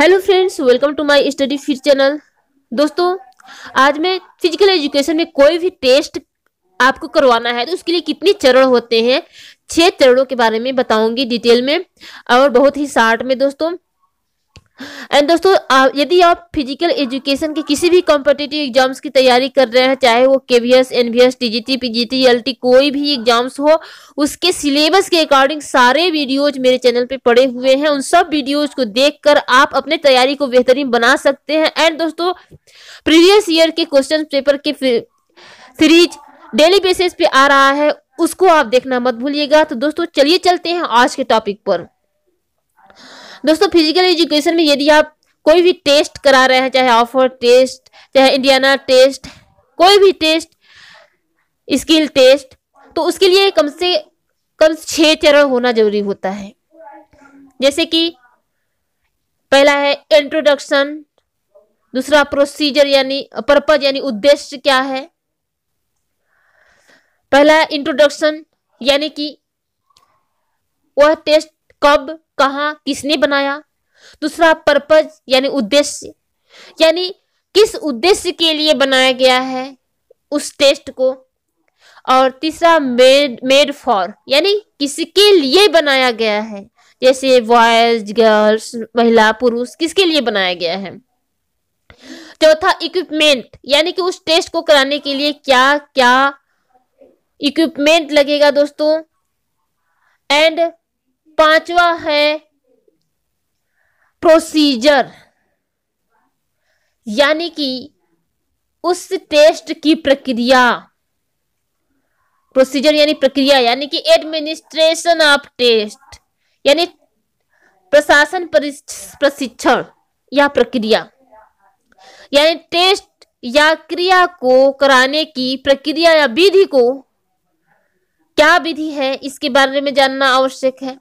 hello friends welcome to my study फिर channel दोस्तों आज मैं फिजिकल एजुकेशन में कोई भी टेस्ट आपको करवाना है तो उसके लिए कितने चरण होते हैं छह चरणों के बारे में बताऊंगी डिटेल में और बहुत ही शार्ट में दोस्तों एंड दोस्तों यदि आप फिजिकल एजुकेशन के किसी भी कॉम्पिटेटिव एग्जाम्स की तैयारी कर रहे हैं चाहे वो K V S N V S T G T P G T L T कोई भी एग्जाम्स हो उसके सिलेबस के अकॉर्डिंग सारे वीडियोज मेरे चैनल पे पड़े हुए हैं उन सब वीडियोज को कर आप अपने तैयारी को बेहतरीन बना सकते हैं एंड दोस्तों प्रीवियस ईयर के क्वेश्चन पेपर के सीरीज डेली बेसिस पे आ रहा है उसको आप देखना मत भूलिएगा तो दोस्तों चलिए चलते हैं आज के टॉपिक पर दोस्तों फिजिकल एजुकेशन में यदि आप कोई भी टेस्ट करा रहे हैं चाहे ऑफर टेस्ट चाहे इंडियाना टेस्ट कोई भी टेस्ट स्किल टेस्ट तो उसके लिए कम से कम छह चरण होना जरूरी होता है जैसे कि पहला है इंट्रोडक्शन दूसरा प्रोसीजर यानी पर्पज यानी उद्देश्य क्या है पहला इंट्रोडक्शन यानी कि वह टेस्ट कब कहा किसने बनाया दूसरा पर्पज यानी उद्देश्य यानी किस उद्देश्य के लिए बनाया गया है उस टेस्ट को और तीसरा मेड मेड फॉर यानी किसके लिए बनाया गया है जैसे बॉयज गर्ल्स महिला पुरुष किसके लिए बनाया गया है चौथा इक्विपमेंट यानी कि उस टेस्ट को कराने के लिए क्या क्या इक्विपमेंट लगेगा दोस्तों एंड पांचवा है प्रोसीजर यानी कि उस टेस्ट की प्रक्रिया प्रोसीजर यानी प्रक्रिया यानी कि एडमिनिस्ट्रेशन ऑफ टेस्ट यानी प्रशासन प्रशिक्षण या प्रक्रिया यानी टेस्ट या क्रिया को कराने की प्रक्रिया या विधि को क्या विधि है इसके बारे में जानना आवश्यक है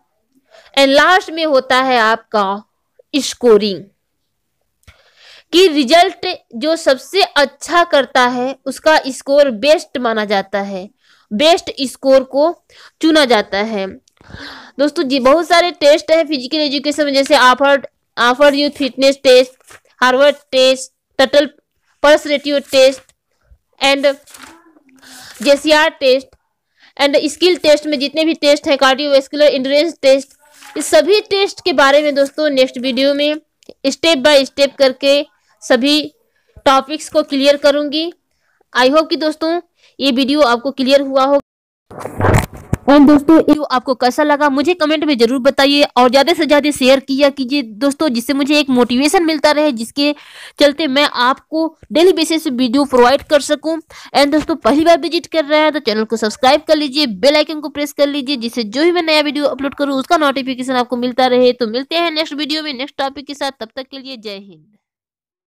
एंड लास्ट में होता है आपका स्कोरिंग कि रिजल्ट जो सबसे अच्छा करता है उसका स्कोर बेस्ट माना जाता है बेस्ट स्कोर को चुना जाता है दोस्तों जी बहुत सारे टेस्ट हैं फिजिकल एजुकेशन में जैसे offered offered youth fitness test Harvard test Tuttle purse ratio test and जेसीआर test and skill test में जितने भी टेस्ट हैं कार्डियोवेस्कुलर इंडोरेंस टेस्ट इस सभी टेस्ट के बारे में दोस्तों नेक्स्ट वीडियो में स्टेप बाय स्टेप करके सभी टॉपिक्स को क्लियर करूंगी आई होप कि दोस्तों ये वीडियो आपको क्लियर हुआ होगा एंड दोस्तों आपको कैसा लगा मुझे कमेंट में जरूर बताइए और ज्यादा से ज्यादा शेयर किया कीजिए दोस्तों जिससे मुझे एक मोटिवेशन मिलता रहे जिसके चलते मैं आपको डेली बेसिस वीडियो प्रोवाइड कर सकूं एंड दोस्तों पहली बार विजिट कर रहे हैं तो चैनल को सब्सक्राइब कर लीजिए बेल आइकन को प्रेस कर लीजिए जिससे जो भी मैं नया वीडियो अपलोड करूँ उसका नोटिफिकेशन आपको मिलता रहे तो मिलते हैं नेक्स्ट वीडियो में नेक्स्ट टॉपिक के साथ तब तक के लिए जय हिंद